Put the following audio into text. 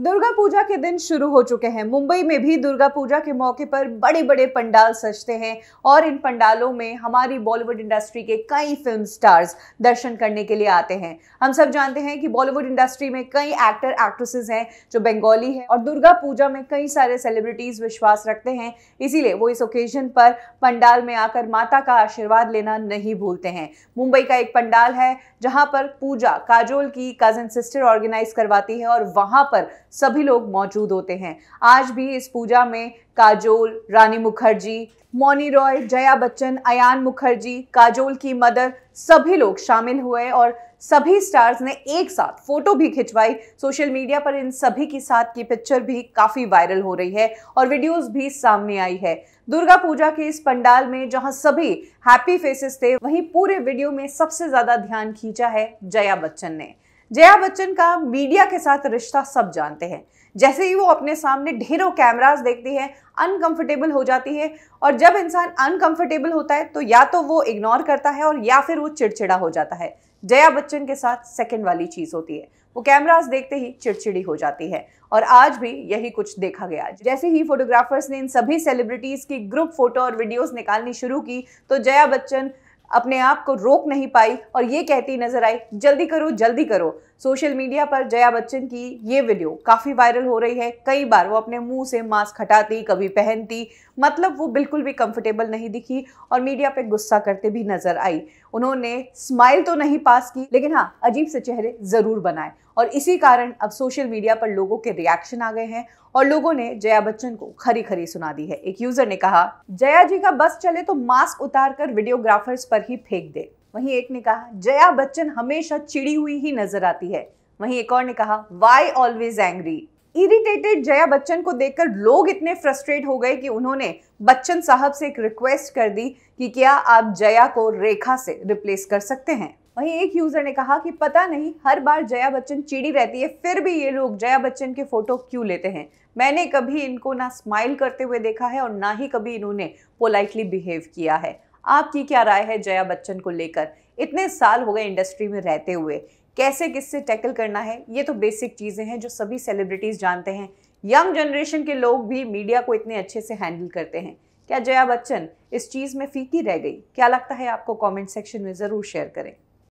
दुर्गा पूजा के दिन शुरू हो चुके हैं मुंबई में भी दुर्गा पूजा के मौके पर बड़े बड़े पंडाल सजते हैं और इन पंडालों में हमारी बॉलीवुड इंडस्ट्री के कई फिल्म स्टार्स दर्शन करने के लिए आते हैं हम सब जानते हैं कि बॉलीवुड इंडस्ट्री में कई एक्टर एक्ट्रेसेस हैं जो बंगाली हैं और दुर्गा पूजा में कई सारे सेलिब्रिटीज विश्वास रखते हैं इसीलिए वो इस ओकेजन पर पंडाल में आकर माता का आशीर्वाद लेना नहीं भूलते हैं मुंबई का एक पंडाल है जहाँ पर पूजा काजोल की कजन सिस्टर ऑर्गेनाइज करवाती है और वहाँ पर सभी लोग मौजूद होते हैं आज भी इस पूजा में काजोल रानी मुखर्जी मौनी रॉय जया बच्चन अयान मुखर्जी काजोल की मदर सभी लोग शामिल हुए और सभी स्टार्स ने एक साथ फोटो भी खिंचवाई सोशल मीडिया पर इन सभी की साथ की पिक्चर भी काफ़ी वायरल हो रही है और वीडियोस भी सामने आई है दुर्गा पूजा के इस पंडाल में जहां सभी हैप्पी फेसेस थे वहीं पूरे वीडियो में सबसे ज़्यादा ध्यान खींचा है जया बच्चन ने जया बच्चन का मीडिया के साथ रिश्ता सब जानते हैं जैसे ही वो अपने सामने ढेरों कैमरास देखती है अनकंफर्टेबल हो जाती है और जब इंसान अनकंफर्टेबल होता है तो या तो वो इग्नोर करता है और या फिर वो चिड़चिड़ा हो जाता है जया बच्चन के साथ सेकंड वाली चीज़ होती है वो कैमरास देखते ही चिड़चिड़ी हो जाती है और आज भी यही कुछ देखा गया जैसे ही फोटोग्राफर्स ने इन सभी सेलिब्रिटीज़ की ग्रुप फोटो और वीडियोस निकालनी शुरू की तो जया बच्चन अपने आप को रोक नहीं पाई और ये कहती नजर आई जल्दी करो जल्दी करो सोशल मीडिया पर जया बच्चन की ये वीडियो काफ़ी वायरल हो रही है कई बार वो अपने मुंह से मास्क हटाती कभी पहनती मतलब वो बिल्कुल भी कंफर्टेबल नहीं दिखी और मीडिया पे गुस्सा करते भी नजर आई उन्होंने स्माइल तो नहीं पास की लेकिन हाँ अजीब से चेहरे ज़रूर बनाए और इसी कारण अब सोशल मीडिया पर लोगों के रिएक्शन आ गए हैं और लोगों ने जया बच्चन को खरी खरी सुना दी है एक यूजर ने कहा जया जी का बस चले तो मास्क उतार कर वीडियोग्राफर्स पर ही फेंक दे वहीं एक ने कहा जया बच्चन हमेशा चिड़ी हुई ही नजर आती है वहीं एक और ने कहा why always angry irritated Jaya Bachchan को देखकर लोग इतने फ्रस्ट्रेट हो गए कि उन्होंने बच्चन साहब से एक रिक्वेस्ट कर दी कि क्या आप जया को रेखा से रिप्लेस कर सकते हैं वहीं एक यूजर ने कहा कि पता नहीं हर बार जया बच्चन चिड़ी रहती है फिर भी ये लोग जया बच्चन के फोटो क्यों लेते हैं मैंने कभी इनको ना स्माइल करते हुए देखा है और ना ही कभी इन्होंने पोलाइटली बिहेव किया है आपकी क्या राय है जया बच्चन को लेकर इतने साल हो गए इंडस्ट्री में रहते हुए कैसे किससे टैकल करना है ये तो बेसिक चीज़ें हैं जो सभी सेलिब्रिटीज़ जानते हैं यंग जनरेशन के लोग भी मीडिया को इतने अच्छे से हैंडल करते हैं क्या जया बच्चन इस चीज़ में फीकी रह गई क्या लगता है आपको कमेंट सेक्शन में ज़रूर शेयर करें